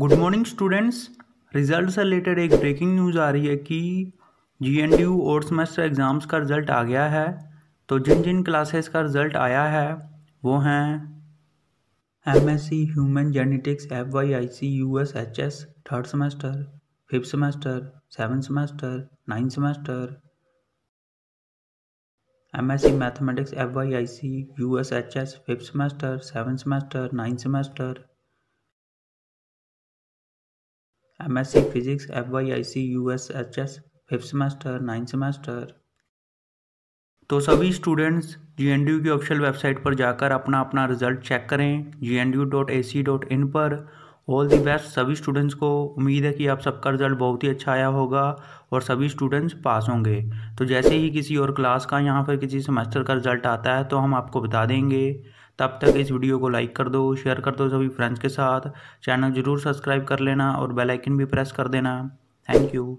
good morning students result से related एक breaking news आ रही है कि जी एन डी यू और सेमेस्टर एग्ज़ाम्स का रिज़ल्ट आ गया है तो जिन जिन क्लासेस का रिज़ल्ट आया है वो हैं M S C human genetics F Y I C U S H S third semester fifth semester seven semester ninth semester M S C mathematics F Y I C U S H S fifth semester seven semester ninth semester M S C physics F Y I C U S H S fifth semester ninth semester तो सभी students U की official website पर जाकर अपना अपना result check करें G N U dot A C dot in पर all the best सभी स्टूडेंट्स को उम्मीद है कि आप सबका रिज़ल्ट बहुत ही अच्छा आया होगा और सभी स्टूडेंट्स पास होंगे तो जैसे ही किसी और क्लास का यहाँ पर किसी सेमेस्टर का रिज़ल्ट आता है तो हम आपको बता देंगे तब तक इस वीडियो को लाइक कर दो शेयर कर दो सभी फ्रेंड्स के साथ चैनल ज़रूर सब्सक्राइब कर लेना और बेलाइकन भी प्रेस कर देना थैंक यू